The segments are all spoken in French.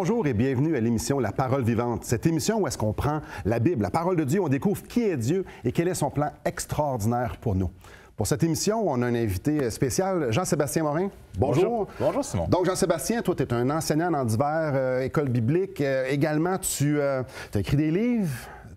Bonjour et bienvenue à l'émission La Parole vivante. Cette émission où est-ce qu'on prend la Bible, la parole de Dieu, on découvre qui est Dieu et quel est son plan extraordinaire pour nous. Pour cette émission, on a un invité spécial, Jean-Sébastien Morin. Bonjour. Bonjour, Simon. Donc, Jean-Sébastien, toi, tu es un enseignant dans divers euh, écoles bibliques. Euh, également, tu euh, as écrit des livres,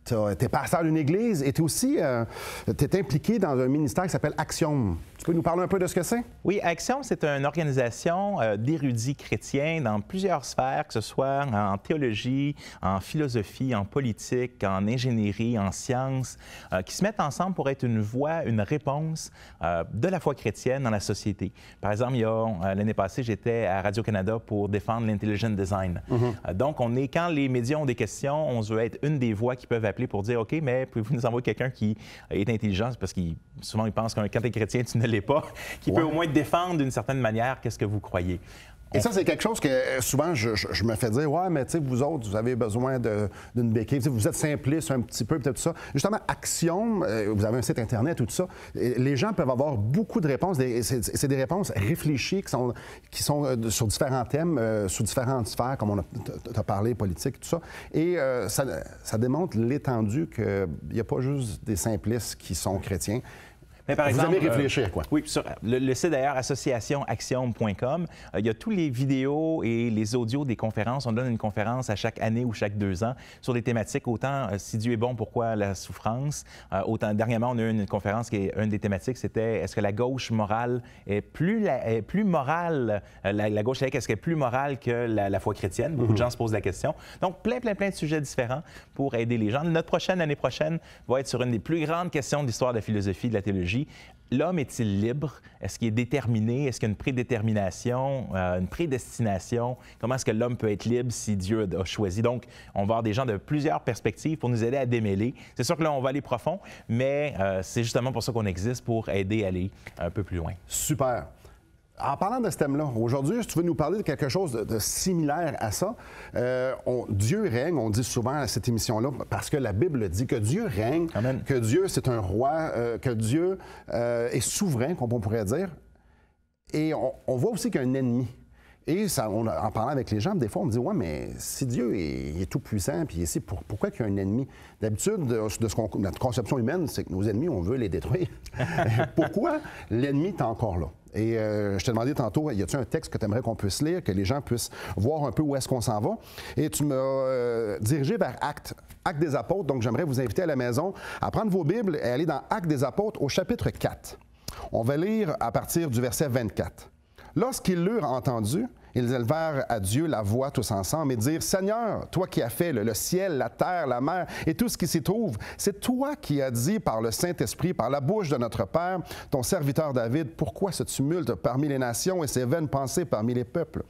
tu es pasteur d'une église et tu es aussi euh, impliqué dans un ministère qui s'appelle Axiom. Tu peux nous parler un peu de ce que c'est? Oui, Axiom, c'est une organisation euh, d'érudits chrétiens dans plusieurs sphères, que ce soit en théologie, en philosophie, en politique, en ingénierie, en sciences, euh, qui se mettent ensemble pour être une voix, une réponse de la foi chrétienne dans la société. Par exemple, l'année passée, j'étais à Radio-Canada pour défendre l'intelligent design. Mm-hmm. donc, on est, quand les médias ont des questions, on veut être une des voix qui peuvent pour dire OK, mais pouvez-vous nous envoyer quelqu'un qui est intelligent Parce que souvent, ils pensent que quand tu es chrétien, tu ne l'es pas, qui peut au moins défendre d'une certaine manière qu'est-ce que vous croyez. Et ça, c'est quelque chose que euh, souvent je, je, me fais dire Ouais, mais tu sais, vous autres, vous avez besoin d'une béquille, vous êtes simplistes un petit peu, peut-être tout ça. Justement, Action, euh, vous avez un site Internet, tout ça. Les gens peuvent avoir beaucoup de réponses. C'est des réponses réfléchies qui sont, qui sont euh, sur différents thèmes, sur sous différentes sphères, comme on a parlé, politique, tout ça. Et ça, ça démontre l'étendue qu'il n'y a pas juste des simplistes qui sont chrétiens par vous avez euh, réfléchi à quoi. oui, sur euh, le, site d'ailleurs associationaction.com, euh, il y a tous les vidéos et les audios des conférences. On donne une conférence à chaque année ou chaque deux ans sur des thématiques autant si Dieu est bon, pourquoi la souffrance. autant dernièrement, on a eu une conférence qui est une des thématiques, c'était est-ce que la gauche morale est plus la, plus morale la, gauche laïque est-ce qu'elle est plus morale que la, foi chrétienne Beaucoup de mmh. gens se posent la question. Donc plein plein plein de sujets différents pour aider les gens. Notre prochaine année prochaine va être sur une des plus grandes questions de l'histoire de la philosophie de la théologie L'homme est-il libre? Est-ce qu'il est déterminé? Est-ce qu'il y a une prédétermination, euh, une prédestination? Comment est-ce que l'homme peut être libre si Dieu a choisi? Donc, on va avoir des gens de plusieurs perspectives pour nous aider à démêler. C'est sûr que là, on va aller profond, mais euh, c'est justement pour ça qu'on existe, pour aider à aller un peu plus loin. Super. En parlant de ce thème-là, aujourd'hui, si tu veux nous parler de quelque chose de, similaire à ça, euh, Dieu règne, on dit souvent à cette émission-là, parce que la Bible dit que Dieu règne, que Dieu c'est un roi, euh, que Dieu euh, est souverain, comme on pourrait dire. Et on, on voit aussi qu'il y a un ennemi. Et ça, en parlant avec les gens, des fois, on me dit Ouais, mais si Dieu est, tout-puissant, puis ici, pourquoi qu'il y a un ennemi D'habitude, de, ce qu'on, notre conception humaine, c'est que nos ennemis, on veut les détruire. pourquoi l'ennemi est encore là et euh, je t'ai demandé tantôt, y a-t-il un texte que tu aimerais qu'on puisse lire, que les gens puissent voir un peu où est-ce qu'on s'en va? Et tu m'as euh, dirigé vers Acte. Actes des Apôtres. Donc, j'aimerais vous inviter à la maison à prendre vos Bibles et aller dans Actes des Apôtres au chapitre 4. On va lire à partir du verset 24. Lorsqu'ils l'eurent entendu, ils élevèrent à Dieu la voix tous ensemble et dirent, Seigneur, toi qui as fait le, ciel, la terre, la mer et tout ce qui s'y trouve, c'est toi qui as dit par le Saint-Esprit, par la bouche de notre Père, ton serviteur David, pourquoi ce tumulte parmi les nations et ces vaines pensées parmi les peuples?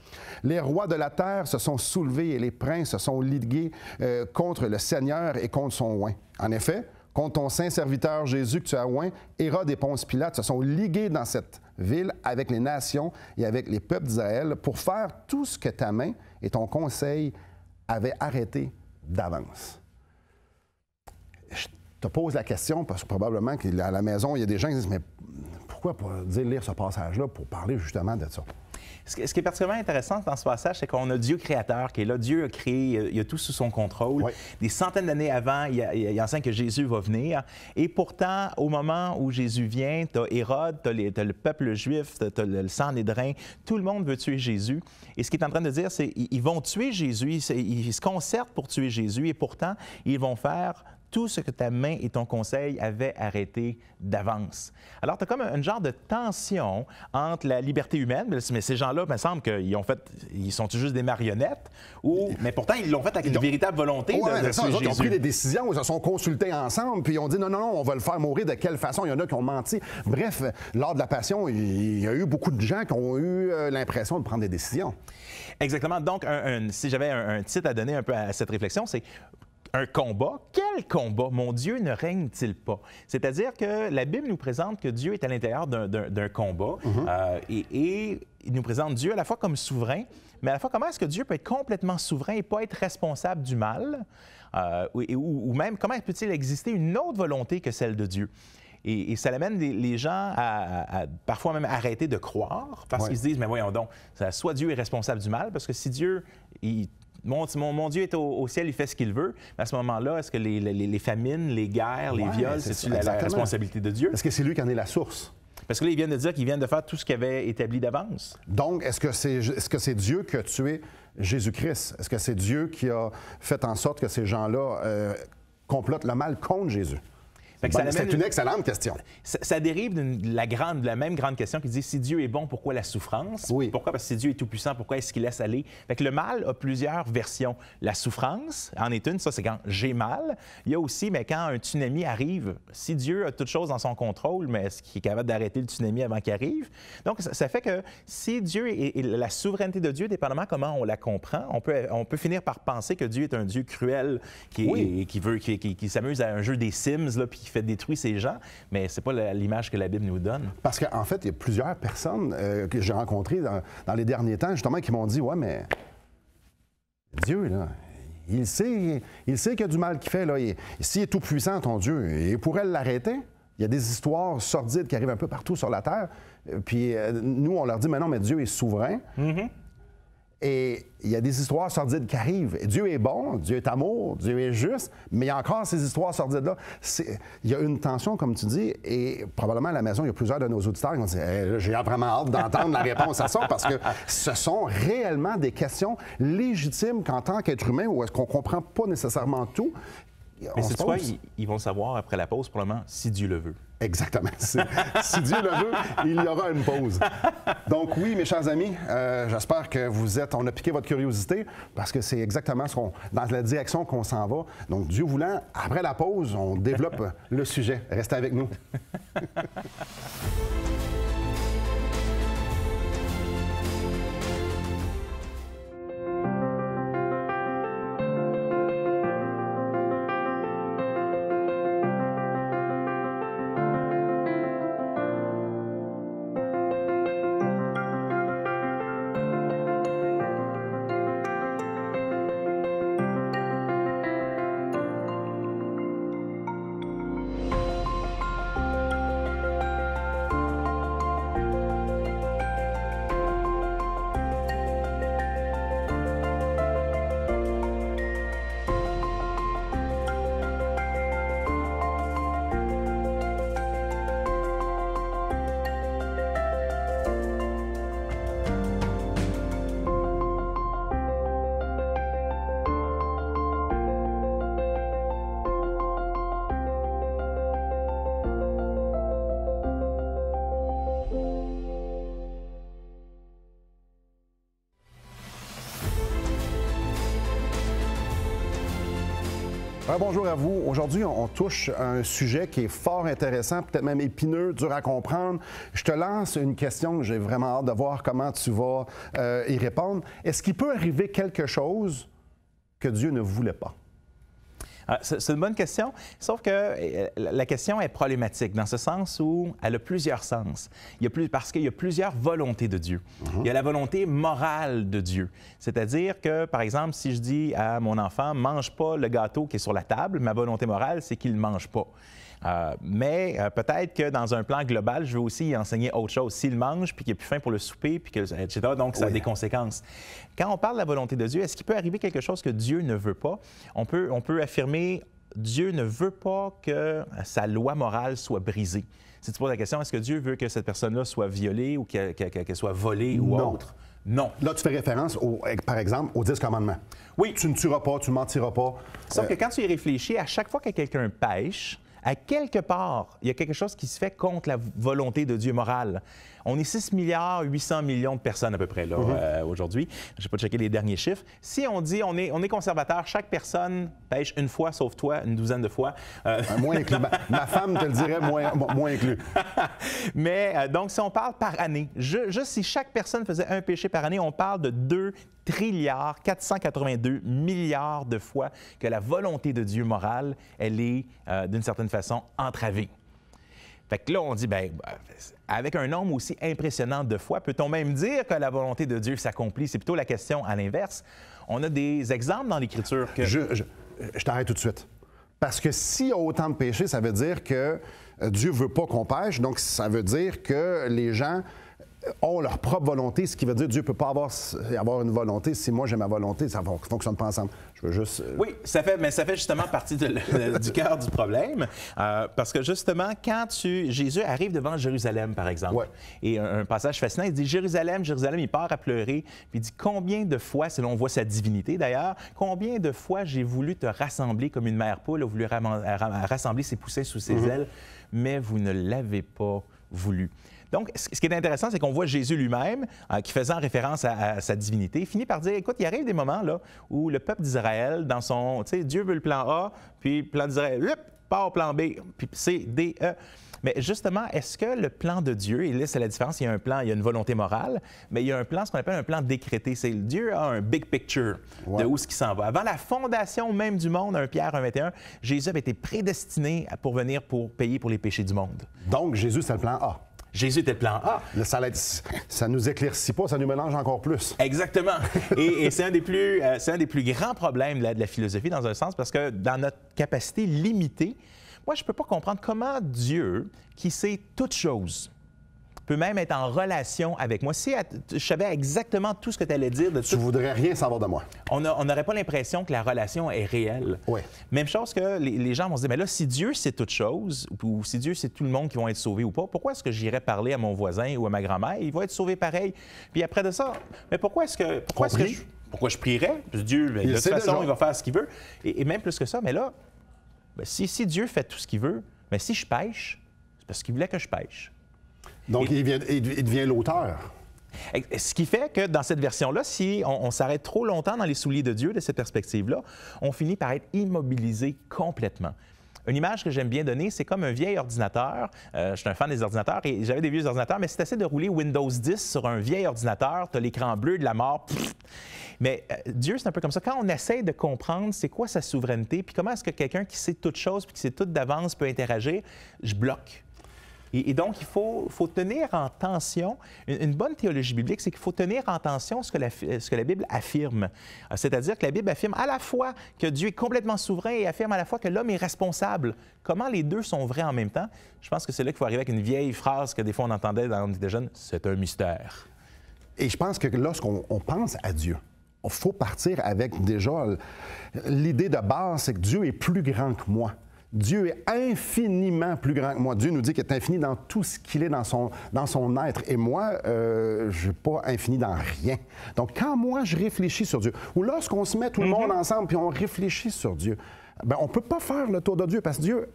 Les rois de la terre se sont soulevés et les princes se sont ligués euh, contre le Seigneur et contre son oint. En effet, contre ton saint serviteur Jésus que tu as oint, Hérode et Ponce Pilate se sont ligués dans cette ville avec les nations et avec les peuples d'Israël pour faire tout ce que ta main et ton conseil avaient arrêté d'avance. Je te pose la question parce que probablement qu'à la maison, il y a des gens qui disent Mais pourquoi pas dire lire ce passage-là pour parler justement de ça? Ce, qui est particulièrement intéressant dans ce passage, c'est qu'on a Dieu créateur qui est là. Dieu a créé, euh, il a tout sous son contrôle. Des centaines d'années avant, il, a, il, enseigne que Jésus va venir. Et pourtant, au moment où Jésus vient, tu as Hérode, tu as, le peuple juif, tu as le sang des drains. Tout le monde veut tuer Jésus. Et ce qu'il est en train de dire, c'est ils vont tuer Jésus, ils se concertent pour tuer Jésus. Et pourtant, ils vont faire tout ce que ta main et ton conseil avaient arrêté d'avance. Alors, tu as comme un, genre de tension entre la liberté humaine, mais ces gens-là, il me semble qu'ils ont fait, ils sont juste des marionnettes, ou, mais pourtant, ils l'ont fait avec une véritable volonté. de, ça, ils ont pris des décisions, ils se sont consultés ensemble, puis ils ont dit non, non, non, on va le faire mourir de quelle façon. Il y en a qui ont menti. Bref, lors de la passion, il y a eu beaucoup de gens qui ont eu euh, l'impression de prendre des décisions. Exactement. Donc, si j'avais un titre à donner un peu à cette réflexion, c'est un combat. Quel combat? Mon Dieu ne règne-t-il pas? C'est-à-dire que la Bible nous présente que Dieu est à l'intérieur d'un combat mhm. euh, et, il nous présente Dieu à la fois comme souverain, mais à la fois comment est-ce que Dieu peut être complètement souverain et pas être responsable du mal, euh, ou, même comment peut-il exister une autre volonté que celle de Dieu. Et, ça amène les, gens à, parfois même arrêter de croire parce qu'ils se disent, mais voyons donc, soit Dieu est responsable du mal, parce que si Dieu, il, mon, Dieu est au, ciel, il fait ce qu'il veut. Mais à ce moment-là, est-ce que les, famines, les guerres, les viols, c'est la, la responsabilité de Dieu? Est-ce que c'est lui qui en est la source? Parce que là, ils viennent de dire qu'ils viennent de faire tout ce qu'il avait établi d'avance. Donc, est-ce que c'est Dieu qui a tué Jésus-Christ? Est-ce que c'est Dieu qui a fait en sorte que ces gens-là euh, complotent le mal contre Jésus? Ben, c'est une, excellente question. Ça, dérive de la, grande, de la même grande question qui dit si Dieu est bon, pourquoi la souffrance Pourquoi Parce que si Dieu est tout-puissant, pourquoi est-ce qu'il laisse aller Le mal a plusieurs versions. La souffrance en est une, ça c'est quand j'ai mal. Il y a aussi, mais quand un tsunami arrive, si Dieu a toute chose dans son contrôle, mais est-ce qu'il est capable d'arrêter le tsunami avant qu'il arrive Donc ça, fait que si Dieu et la souveraineté de Dieu, dépendamment comment on la comprend, on peut, on peut finir par penser que Dieu est un Dieu cruel qui, qui veut, qui, qui, qui s'amuse à un jeu des Sims, là, puis fait détruire ces gens, mais c'est pas l'image que la Bible nous donne. Parce qu'en fait, il y a plusieurs personnes euh, que j'ai rencontrées dans, les derniers temps, justement, qui m'ont dit Ouais, mais Dieu, là. Il sait, il sait qu'il y a du mal qu'il fait. Là. S'il est tout-puissant, ton Dieu, il pourrait l'arrêter. Il y a des histoires sordides qui arrivent un peu partout sur la Terre. Euh, puis euh, nous, on leur dit, mais non, mais Dieu est souverain. Mm-hmm. Et il y a des histoires sordides qui arrivent. Dieu est bon, Dieu est amour, Dieu est juste, mais il y a encore ces histoires sordides-là. Il y a une tension, comme tu dis, et probablement à la maison, il y a plusieurs de nos auditeurs qui vont dire eh, J'ai vraiment hâte d'entendre la réponse à ça, parce que ce sont réellement des questions légitimes qu'en tant qu'être humain, où est-ce qu'on ne comprend pas nécessairement tout, mais c'est quoi, ils, ils, vont savoir après la pause, probablement, si Dieu le veut. Exactement. si Dieu le veut, il y aura une pause. Donc oui, mes chers amis, euh, j'espère que vous êtes, on a piqué votre curiosité parce que c'est exactement ce qu'on, dans la direction qu'on s'en va. Donc Dieu voulant, après la pause, on développe le sujet. Restez avec nous. bonjour à vous. Aujourd'hui, on, touche à un sujet qui est fort intéressant, peut-être même épineux, dur à comprendre. Je te lance une question que j'ai vraiment hâte de voir comment tu vas euh, y répondre. Est-ce qu'il peut arriver quelque chose que Dieu ne voulait pas? Ah, c'est une bonne question, sauf que euh, la question est problématique dans ce sens où elle a plusieurs sens. Il a parce qu'il y a plusieurs volontés de Dieu. Mhm. Il y a la volonté morale de Dieu. C'est-à-dire que, par exemple, si je dis à mon enfant, mange pas le gâteau qui est sur la table, ma volonté morale, c'est qu'il ne mange pas. Euh, mais euh, peut-être que dans un plan global, je vais aussi enseigner autre chose. S'il mange, puis qu'il est plus faim pour le souper, puis que, etc., donc ça a des conséquences. Quand on parle de la volonté de Dieu, est-ce qu'il peut arriver quelque chose que Dieu ne veut pas? On peut, on peut affirmer Dieu ne veut pas que sa loi morale soit brisée. Si tu poses la question, est-ce que Dieu veut que cette personne-là soit violée ou qu'elle soit volée ou autre? Non. Là, tu fais référence, par exemple, aux 10 commandements. Oui. Tu ne tueras pas, tu ne mentiras pas. Sauf euh, que quand tu y réfléchis, à chaque fois que quelqu'un pêche, à quelque part, il y a quelque chose qui se fait contre la volonté de Dieu moral. On est 6 milliards 800 millions de personnes à peu près là mhm. euh, aujourd'hui. Je n'ai pas checké les derniers chiffres. Si on dit on est, on est conservateur, chaque personne pêche une fois, sauf toi, une douzaine de fois. Euh, moins inclus. ma, femme te le dirait, moins, moins inclus. Mais euh, donc, si on parle par année, juste si chaque personne faisait un péché par année, on parle de 2 trilliards, 482 milliards de fois que la volonté de Dieu morale, elle est euh, d'une certaine façon entravée. Fait que là, on dit, ben, avec un nombre aussi impressionnant de fois, peut-on même dire que la volonté de Dieu s'accomplit? C'est plutôt la question à l'inverse. On a des exemples dans l'Écriture que... Je, t'arrête tout de suite. Parce que s'il y a autant de péchés, ça veut dire que euh, Dieu veut pas qu'on pêche, donc ça veut dire que les gens ont leur propre volonté, ce qui veut dire Dieu ne peut pas avoir, une volonté. Si moi j'ai ma volonté, ça ne fonctionne pas ensemble. Je veux juste. Euh, oui, ça fait, mais ça fait justement partie du cœur du problème. Euh, parce que justement, quand Jésus arrive devant Jérusalem, par exemple, et un, passage fascinant, il dit Jérusalem, Jérusalem, il part à pleurer, puis il dit Combien de fois, selon l'on voit sa divinité d'ailleurs, combien de fois j'ai voulu te rassembler comme une mère poule a voulu rassembler ses poussins sous ses mm-hmm. ailes, mais vous ne l'avez pas voulu. Donc, ce qui est intéressant, c'est qu'on voit Jésus lui-même, euh, qui faisant référence à, sa divinité, finit par dire, écoute, il arrive des moments là, où le peuple d'Israël, dans son, tu sais, Dieu veut le plan A, puis le plan d'Israël, pas au plan B, puis C, D, E. Mais justement, est-ce que le plan de Dieu, et là, c'est la différence, il y a un plan, il y a une volonté morale, mais il y a un plan, ce qu'on appelle un plan décrété. C'est Dieu a un big picture de où ce qui s'en va. Avant la fondation même du monde, un Pierre 1, 21, Jésus avait été prédestiné pour venir pour payer pour les péchés du monde. Donc, Jésus, c'est le plan A. Jésus était plan A. Ça, ça nous éclaircit pas, ça nous mélange encore plus. Exactement. et, c'est un, des plus, euh, un des plus grands problèmes de la philosophie, dans un sens, parce que dans notre capacité limitée, moi, je ne peux pas comprendre comment Dieu, qui sait toutes choses, peut même être en relation avec moi. Si je savais exactement tout ce que tu allais dire de tout... voudrais rien savoir de moi. On n'aurait pas l'impression que la relation est réelle. Même chose que les, gens vont se dire, mais là, si Dieu c'est toute chose, ou si Dieu c'est tout le monde qui vont être sauvés ou pas, pourquoi est-ce que j'irais parler à mon voisin ou à ma grand-mère? Ils vont être sauvés pareil. Puis après de ça, mais pourquoi est-ce que... Pourquoi est-ce que je, pourquoi je prierais? Dieu, ben, de toute façon, il va faire ce qu'il veut. Et, même plus que ça, mais là, ben, si, si Dieu fait tout ce qu'il veut, mais ben, si je pêche, c'est parce qu'il voulait que je pêche. Donc, il, devient, l'auteur. Ce qui fait que dans cette version-là, si on, s'arrête trop longtemps dans les souliers de Dieu de cette perspective-là, on finit par être immobilisé complètement. Une image que j'aime bien donner, c'est comme un vieil ordinateur. Euh, je suis un fan des ordinateurs et j'avais des vieux ordinateurs, mais c'est assez de rouler Windows 10 sur un vieil ordinateur. Tu as l'écran bleu de la mort. mais euh, Dieu, c'est un peu comme ça. Quand on essaie de comprendre c'est quoi sa souveraineté, puis comment est-ce que quelqu'un qui sait toutes choses, puis qui sait tout d'avance peut interagir, je bloque et, donc, il faut, tenir en tension, une, bonne théologie biblique, c'est qu'il faut tenir en tension ce que la, ce que la Bible affirme. Euh, c'est-à-dire que la Bible affirme à la fois que Dieu est complètement souverain et affirme à la fois que l'homme est responsable. Comment les deux sont vrais en même temps? Je pense que c'est là qu'il faut arriver avec une vieille phrase que des fois on entendait dans les jeunes, c'est un mystère. Et je pense que lorsqu'on pense à Dieu, il faut partir avec déjà l'idée de base, c'est que Dieu est plus grand que moi. Dieu est infiniment plus grand que moi. Dieu nous dit qu'il est infini dans tout ce qu'il est dans son, dans son être. Et moi, euh, je suis pas infini dans rien. Donc, quand moi, je réfléchis sur Dieu, ou lorsqu'on se met tout le mhm. monde ensemble et on réfléchit sur Dieu, ben on ne peut pas faire le tour de Dieu parce que Dieu,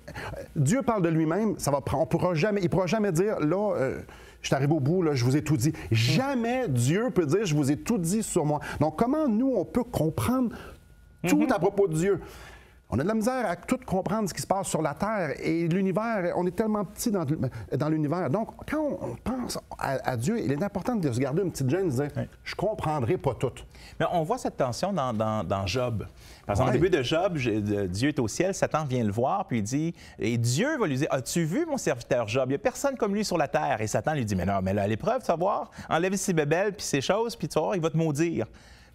Dieu parle de lui-même. Ça va, on jamais, il ne pourra jamais dire là, euh, je suis arrivé au bout, là, je vous ai tout dit. Mhm. Jamais Dieu peut dire je vous ai tout dit sur moi. Donc, comment nous, on peut comprendre tout mhm. à propos de Dieu? On a de la misère à tout comprendre ce qui se passe sur la Terre et l'univers. On est tellement petit dans, l'univers. Donc, quand on pense à, Dieu, il est important de se garder une petite gêne et de dire Je comprendrai pas tout. Mais on voit cette tension dans, Job. Parce qu'en début de Job, Dieu est au ciel, Satan vient le voir, puis il dit Et Dieu va lui dire As-tu vu mon serviteur Job Il n'y a personne comme lui sur la terre. Et Satan lui dit Mais non, mais là, l'épreuve, tu vas voir, enlève ses bébelles, puis ses choses, puis tu vas il va te maudire.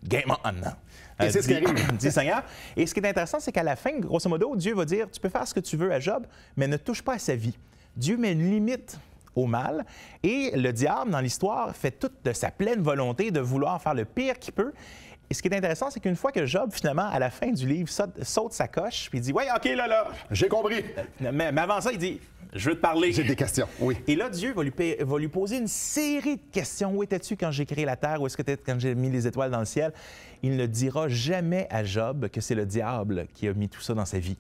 Game on! Et c'est ce euh, qui arrive. dit Seigneur. Et ce qui est intéressant, c'est qu'à la fin, grosso modo, Dieu va dire Tu peux faire ce que tu veux à Job, mais ne touche pas à sa vie. Dieu met une limite au mal. Et le diable, dans l'histoire, fait toute sa pleine volonté de vouloir faire le pire qu'il peut. Et ce qui est intéressant, c'est qu'une fois que Job, finalement, à la fin du livre, saute, sa coche, puis il dit oui, OK, là, là. J'ai compris. mais, avant ça, il dit je veux te parler. J'ai des questions, oui. Et là, Dieu va lui, poser une série de questions. Où étais-tu quand j'ai créé la terre? Où est-ce que tu quand j'ai mis les étoiles dans le ciel? Il ne dira jamais à Job que c'est le diable qui a mis tout ça dans sa vie.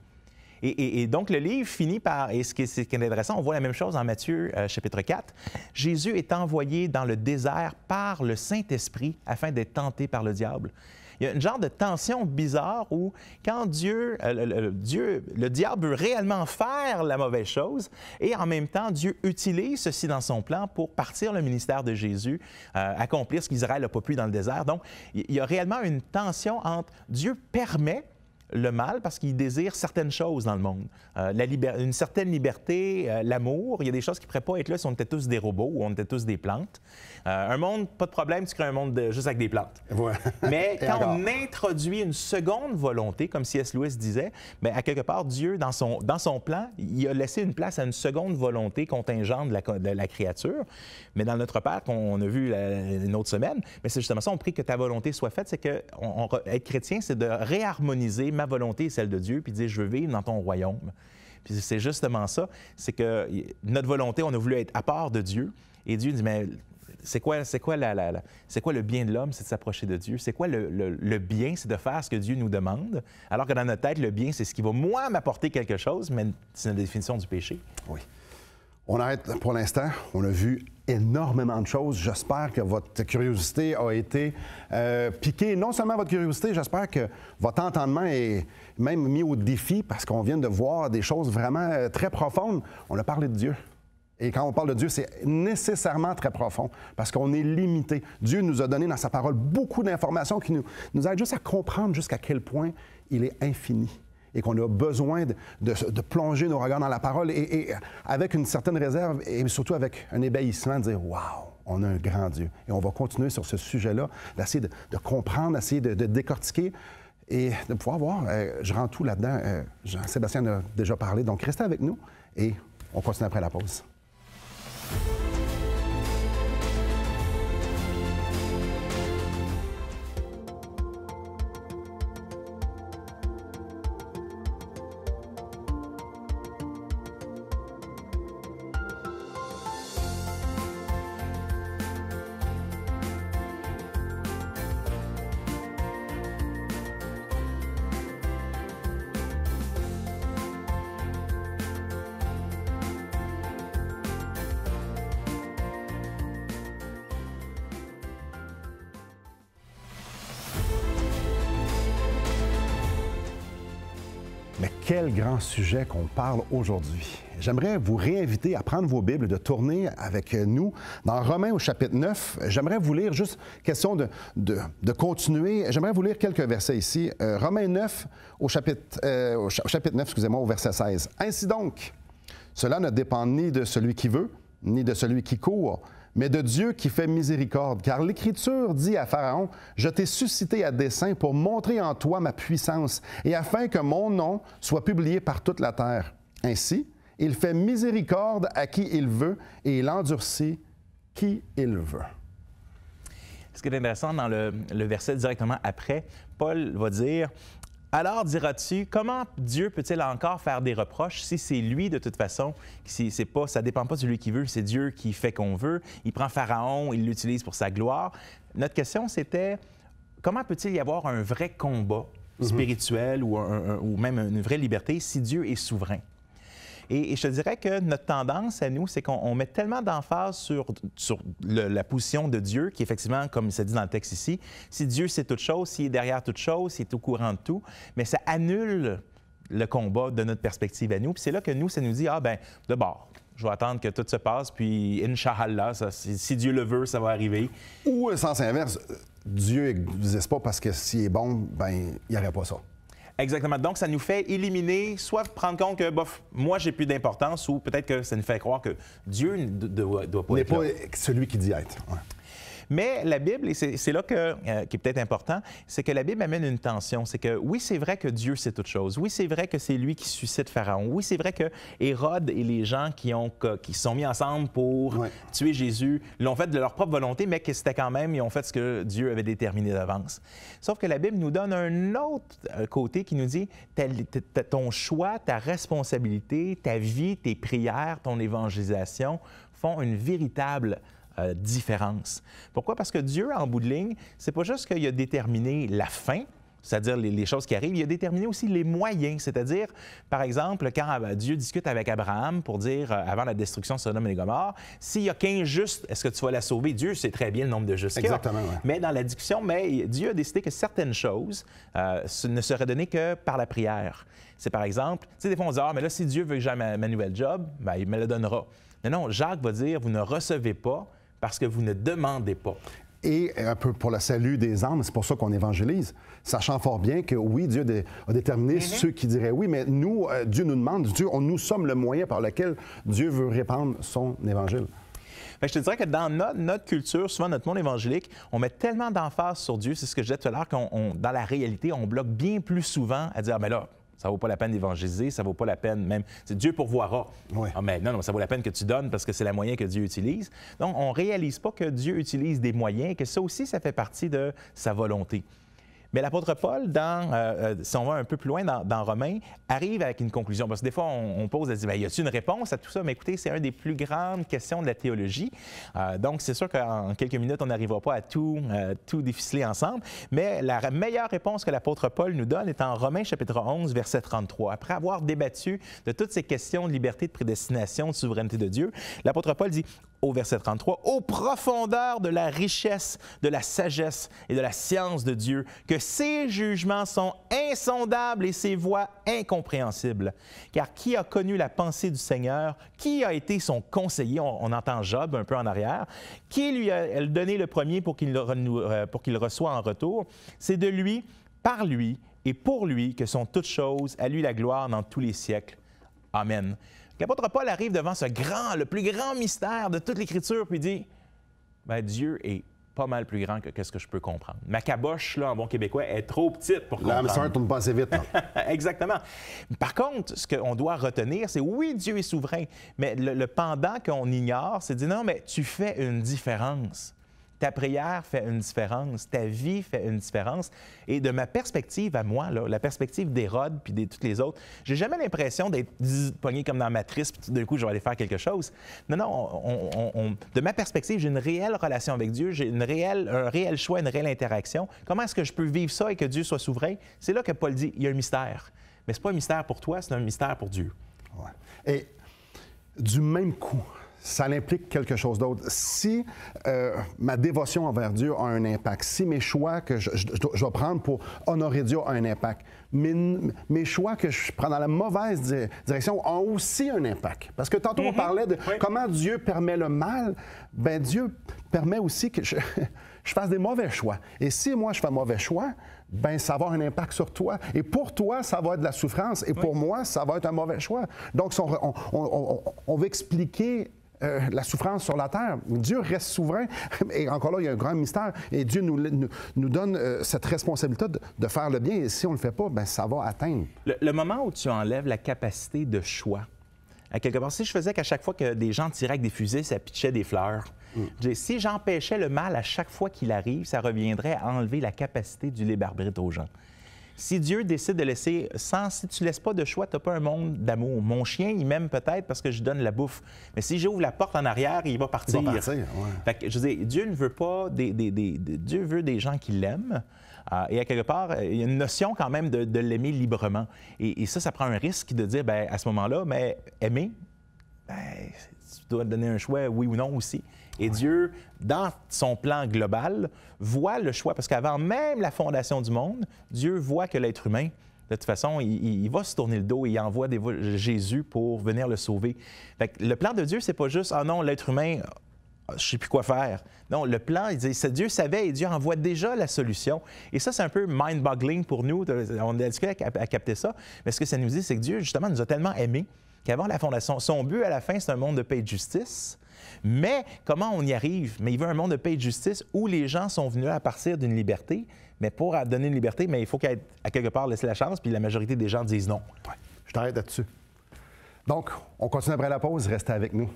Et, donc, le livre finit par, et ce qui, est, intéressant, on voit la même chose en Matthieu euh, chapitre 4, Jésus est envoyé dans le désert par le Saint-Esprit afin d'être tenté par le diable il y a une genre de tension bizarre où quand Dieu, euh, le, Dieu, le diable veut réellement faire la mauvaise chose, et en même temps, Dieu utilise ceci dans son plan pour partir le ministère de Jésus, euh, accomplir ce qu'Israël n'a pas pu dans le désert. Donc, il y a réellement une tension entre Dieu permet le mal parce qu'il désire certaines choses dans le monde. Euh, une certaine liberté, euh, l'amour. Il y a des choses qui ne pourraient pas être là si on était tous des robots ou on était tous des plantes. Euh, un monde, pas de problème, tu crées un monde juste avec des plantes. Mais quand on introduit une seconde volonté, comme C.S. Lewis disait, mais ben, à quelque part, Dieu, dans son, dans son plan, il a laissé une place à une seconde volonté contingente de la, créature. Mais dans notre Père, qu'on a vu une autre semaine, mais ben, c'est justement ça, on prie que ta volonté soit faite. C'est que on, être chrétien, c'est de réharmoniser volonté et celle de Dieu, puis dit je veux vivre dans ton royaume. Puis c'est justement ça, c'est que notre volonté, on a voulu être à part de Dieu, et Dieu dit, mais c'est quoi, c'est quoi, la, c'est quoi le bien de l'homme, c'est de s'approcher de Dieu? C'est quoi le, le, bien, c'est de faire ce que Dieu nous demande? Alors que dans notre tête, le bien, c'est ce qui va, moi, m'apporter quelque chose, mais c'est la définition du péché. Oui. On arrête pour l'instant. On a vu énormément de choses. J'espère que votre curiosité a été euh, piquée. Non seulement votre curiosité, j'espère que votre entendement est même mis au défi parce qu'on vient de voir des choses vraiment euh, très profondes. On a parlé de Dieu. Et quand on parle de Dieu, c'est nécessairement très profond parce qu'on est limité. Dieu nous a donné dans sa parole beaucoup d'informations qui nous, nous aident juste à comprendre jusqu'à quel point il est infini et qu'on a besoin de, plonger nos regards dans la parole et, avec une certaine réserve et surtout avec un ébahissement, de dire Waouh! On a un grand Dieu. Et on va continuer sur ce sujet-là, d'essayer de, comprendre, d'essayer de, décortiquer et de pouvoir voir. Euh, je rentre tout là-dedans. Euh, Jean-Sébastien a déjà parlé. Donc, restez avec nous et on continue après la pause. grand sujet qu'on parle aujourd'hui. J'aimerais vous réinviter à prendre vos Bibles, de tourner avec nous dans Romains au chapitre 9. J'aimerais vous lire, juste question de, de, continuer, j'aimerais vous lire quelques versets ici. Euh, Romains 9 au chapitre, euh, au chapitre 9, excusez-moi, au verset 16. Ainsi donc, cela ne dépend ni de celui qui veut, ni de celui qui court, mais de Dieu qui fait miséricorde. Car l'Écriture dit à Pharaon, Je t'ai suscité à dessein pour montrer en toi ma puissance, et afin que mon nom soit publié par toute la terre. Ainsi, il fait miséricorde à qui il veut, et il endurcit qui il veut. Ce qui est intéressant dans le, verset directement après, Paul va dire alors, diras-tu, comment Dieu peut-il encore faire des reproches si c'est lui, de toute façon, si c'est pas, ça dépend pas de lui qui veut, c'est Dieu qui fait qu'on veut. Il prend Pharaon, il l'utilise pour sa gloire. Notre question, c'était comment peut-il y avoir un vrai combat mhm. spirituel ou même une vraie liberté si Dieu est souverain? Et, je te dirais que notre tendance à nous, c'est qu'on met tellement d'emphase sur, sur la position de Dieu, qui effectivement, comme il se dit dans le texte ici, si Dieu sait toute chose, s'il est derrière toute chose, s'il est au courant de tout, mais ça annule le combat de notre perspective à nous. Puis c'est là que nous, ça nous dit, ah ben, d'abord, je vais attendre que tout se passe, puis Inch'Allah, si Dieu le veut, ça va arriver. Ou, euh, sens inverse, euh, Dieu n'existe pas parce que s'il est bon, ben il n'y aurait pas ça. Exactement. Donc, ça nous fait éliminer, soit prendre compte que, bof, moi, j'ai plus d'importance, ou peut-être que ça nous fait croire que Dieu ne doit, pas N'est pas celui qui dit être. Mais la Bible, et c'est là que, euh, qui est peut-être important, c'est que la Bible amène une tension. C'est que oui, c'est vrai que Dieu sait toutes choses. Oui, c'est vrai que c'est lui qui suscite Pharaon. Oui, c'est vrai que Hérode et les gens qui, ont, qui sont mis ensemble pour tuer Jésus l'ont fait de leur propre volonté, mais que c'était quand même, ils ont fait ce que Dieu avait déterminé d'avance. Sauf que la Bible nous donne un autre euh, côté qui nous dit ton choix, ta responsabilité, ta vie, tes prières, ton évangélisation font une véritable euh, différence. Pourquoi? Parce que Dieu, en bout de ligne, c'est pas juste qu'il a déterminé la fin, c'est-à-dire les, choses qui arrivent, il a déterminé aussi les moyens, c'est-à-dire, par exemple, quand Dieu discute avec Abraham pour dire, euh, avant la destruction de Sodome et Gomorrhe, s'il y a 15 justes, est-ce que tu vas la sauver? Dieu sait très bien le nombre de justes Exactement, Mais dans la discussion, mais Dieu a décidé que certaines choses euh, ne seraient données que par la prière. C'est par exemple, tu sais, des fois on dit, ah, mais là, si Dieu veut que j'aie ma, ma, nouvelle job, ben, il me la donnera. Mais non, Jacques va dire, vous ne recevez pas parce que vous ne demandez pas. Et euh, un peu pour le salut des âmes, c'est pour ça qu'on évangélise, sachant fort bien que oui, Dieu a déterminé mhm. ceux qui diraient oui, mais nous, euh, Dieu nous demande, Dieu, on, nous sommes le moyen par lequel Dieu veut répandre son évangile. je te dirais que dans notre, culture, souvent notre monde évangélique, on met tellement d'emphase sur Dieu, c'est ce que je disais tout à l'heure, qu'on, dans la réalité, on bloque bien plus souvent à dire, ah, mais là, ça vaut pas la peine d'évangéliser, ça vaut pas la peine même. C'est Dieu pourvoira. voir. Ah, mais non, non, ça vaut la peine que tu donnes parce que c'est la moyen que Dieu utilise. Donc, on réalise pas que Dieu utilise des moyens, que ça aussi, ça fait partie de sa volonté. Mais l'apôtre Paul, dans, euh, euh, si on va un peu plus loin dans, Romains, arrive avec une conclusion. Parce que des fois, on, pose, on dit, ben, y a-t-il une réponse à tout ça? Mais écoutez, c'est une des plus grandes questions de la théologie. Euh, donc, c'est sûr qu'en quelques minutes, on n'arrivera pas à tout, tout ensemble. Mais la meilleure réponse que l'apôtre Paul nous donne est en Romains chapitre 11, verset 33. Après avoir débattu de toutes ces questions de liberté, de prédestination, de souveraineté de Dieu, l'apôtre Paul dit, au verset 33, aux profondeurs de la richesse, de la sagesse et de la science de Dieu, que ses jugements sont insondables et ses voies incompréhensibles. Car qui a connu la pensée du Seigneur? Qui a été son conseiller? On, entend Job un peu en arrière. Qui lui a donné le premier pour qu'il le, euh, pour reçoit en retour? C'est de lui, par lui et pour lui que sont toutes choses, à lui la gloire dans tous les siècles. Amen. L'apôtre Paul arrive devant ce grand, le plus grand mystère de toute l'Écriture, puis dit ben, Dieu est pas mal plus grand que, quest ce que je peux comprendre. Ma caboche, là, en bon québécois, est trop petite pour comprendre. L'âme tourne pas vite. Exactement. Par contre, ce qu'on doit retenir, c'est oui, Dieu est souverain, mais le, pendant qu'on ignore, c'est dit non, mais tu fais une différence. Ta prière fait une différence, ta vie fait une différence. Et de ma perspective à moi, la perspective d'Hérode puis de toutes les autres, j'ai jamais l'impression d'être pogné comme dans Matrice, puis tout d'un coup, je vais aller faire quelque chose. Non, non, de ma perspective, j'ai une réelle relation avec Dieu, j'ai une réelle, un réel choix, une réelle interaction. Comment est-ce que je peux vivre ça et que Dieu soit souverain? C'est là que Paul dit, il y a un mystère. Mais ce n'est pas un mystère pour toi, c'est un mystère pour Dieu. Et du même coup, ça implique quelque chose d'autre. Si euh, ma dévotion envers Dieu a un impact, si mes choix que je, je, vais prendre pour honorer Dieu ont un impact, mes, choix que je prends dans la mauvaise direction ont aussi un impact. Parce que tantôt, on mm-hmm. parlait de comment Dieu permet le mal. Ben Dieu permet aussi que je, fasse des mauvais choix. Et si moi, je fais un mauvais choix, ben ça va avoir un impact sur toi. Et pour toi, ça va être de la souffrance. Et pour moi, ça va être un mauvais choix. Donc, on, on, on veut expliquer euh, la souffrance sur la terre. Dieu reste souverain. Et encore là, il y a un grand mystère. Et Dieu nous, donne euh, cette responsabilité de, faire le bien. Et si on ne le fait pas, bien, ça va atteindre. Le, moment où tu enlèves la capacité de choix, à quelque part, si je faisais qu'à chaque fois que des gens tiraient avec des fusils, ça pitchait des fleurs, mm. Si j'empêchais le mal à chaque fois qu'il arrive, ça reviendrait à enlever la capacité du libre arbitre aux gens. Si Dieu décide de laisser, sans, si tu laisses pas de choix, tu n'as pas un monde d'amour. Mon chien, il m'aime peut-être parce que je donne la bouffe. Mais si j'ouvre la porte en arrière, il va partir. je veux Dieu ne veut pas des, Dieu veut des gens qui l'aiment. Euh, et à quelque part, euh, il y a une notion quand même de, l'aimer librement. Et, ça, ça prend un risque de dire, ben, à ce moment-là, mais aimer, ben, tu dois donner un choix oui ou non aussi. Et Dieu, dans son plan global, voit le choix, parce qu'avant même la fondation du monde, Dieu voit que l'être humain, de toute façon, il, va se tourner le dos et il envoie Jésus pour venir le sauver. le plan de Dieu, c'est pas juste, ah oh non, l'être humain, ah, je sais plus quoi faire. Non, le plan, il dit, Dieu savait et Dieu envoie déjà la solution. Et ça, c'est un peu mind-boggling pour nous. On a discuté à, à capter ça. Mais ce que ça nous dit, c'est que Dieu, justement, nous a tellement aimés qu'avant la fondation, son but à la fin, c'est un monde de paix et de justice. Mais comment on y arrive? Mais il veut un monde de paix et de justice où les gens sont venus à partir d'une liberté, mais pour donner une liberté, mais il faut qu'à quelque part laisser la chance, puis la majorité des gens disent non. Je t'arrête là-dessus. Donc, on continue après la pause, restez avec nous.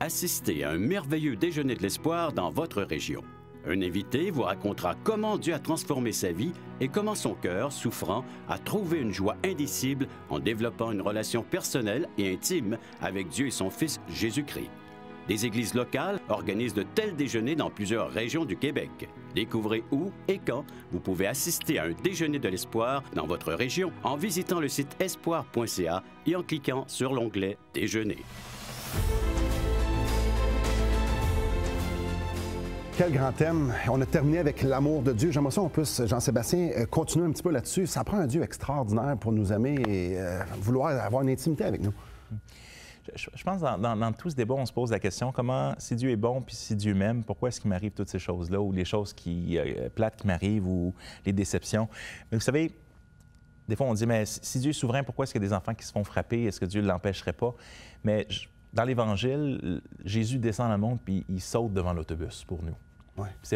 Assistez à un merveilleux déjeuner de l'espoir dans votre région. Un invité vous racontera comment Dieu a transformé sa vie et comment son cœur, souffrant, a trouvé une joie indicible en développant une relation personnelle et intime avec Dieu et son Fils Jésus-Christ. Des églises locales organisent de tels déjeuners dans plusieurs régions du Québec. Découvrez où et quand vous pouvez assister à un déjeuner de l'espoir dans votre région en visitant le site espoir.ca et en cliquant sur l'onglet Déjeuner. Quel grand thème. On a terminé avec l'amour de Dieu. J'aimerais ça, on puisse, Jean-Sébastien, euh, continuer un petit peu là-dessus. Ça prend un Dieu extraordinaire pour nous aimer et euh, vouloir avoir une intimité avec nous. Je, pense dans, dans, dans, tout ce débat, on se pose la question comment, si Dieu est bon puis si Dieu m'aime, pourquoi est-ce qu'il m'arrive toutes ces choses-là ou les choses qui euh, plates qui m'arrivent ou les déceptions? Mais vous savez, des fois, on dit, mais si Dieu est souverain, pourquoi est-ce qu'il y a des enfants qui se font frapper? Est-ce que Dieu ne l'empêcherait pas? Mais je dans l'Évangile, Jésus descend dans le monde puis il saute devant l'autobus pour nous.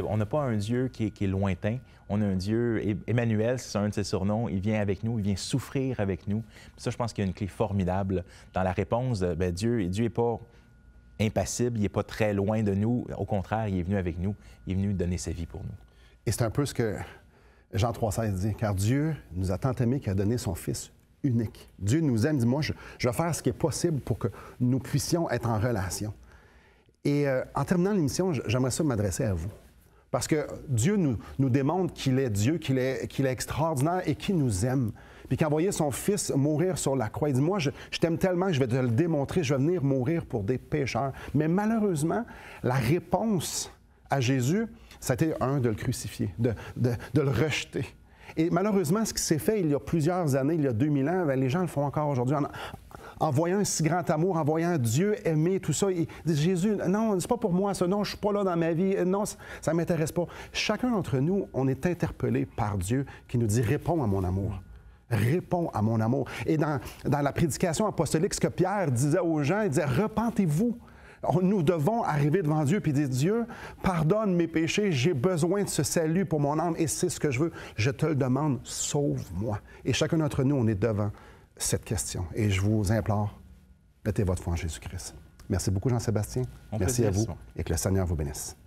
On n'a pas un Dieu qui est, lointain. On a un Dieu, Emmanuel, c'est un de ses surnoms, il vient avec nous, il vient souffrir avec nous. ça, je pense qu'il y a une clé formidable dans la réponse. Ben, Dieu n'est pas impassible, il n'est pas très loin de nous. Au contraire, il est venu avec nous, il est venu donner sa vie pour nous. Et c'est un peu ce que Jean 3,16 dit, car Dieu nous a tant aimés qu'il a donné son Fils unique. Dieu nous aime, dis-moi, je, vais faire ce qui est possible pour que nous puissions être en relation. Et euh, en terminant l'émission, j'aimerais ça m'adresser à vous. Parce que Dieu nous, nous démontre qu'il est Dieu, qu'il est, qu'il est extraordinaire et qu'il nous aime. Puis qu'il a son Fils mourir sur la croix. Il dit, moi, je, t'aime tellement que je vais te le démontrer, je vais venir mourir pour des pécheurs. Mais malheureusement, la réponse à Jésus, ça un, de le crucifier, de le rejeter, et malheureusement, ce qui s'est fait il y a plusieurs années, il y a 2000 ans, ben, les gens le font encore aujourd'hui. En, voyant un si grand amour, en voyant Dieu aimer tout ça, ils disent Jésus, non, c'est pas pour moi, ce non, je suis pas là dans ma vie, non, ça m'intéresse pas. Chacun d'entre nous, on est interpellé par Dieu qui nous dit réponds à mon amour. Réponds à mon amour. Et dans, dans la prédication apostolique, ce que Pierre disait aux gens, il disait Repentez-vous nous devons arriver devant Dieu et dire Dieu, pardonne mes péchés, j'ai besoin de ce salut pour mon âme et c'est ce que je veux. Je te le demande, sauve-moi. Et chacun d'entre nous, on est devant cette question. Et je vous implore, mettez votre foi en Jésus-Christ. Merci beaucoup, Jean-Sébastien. Merci à vous et que le Seigneur vous bénisse.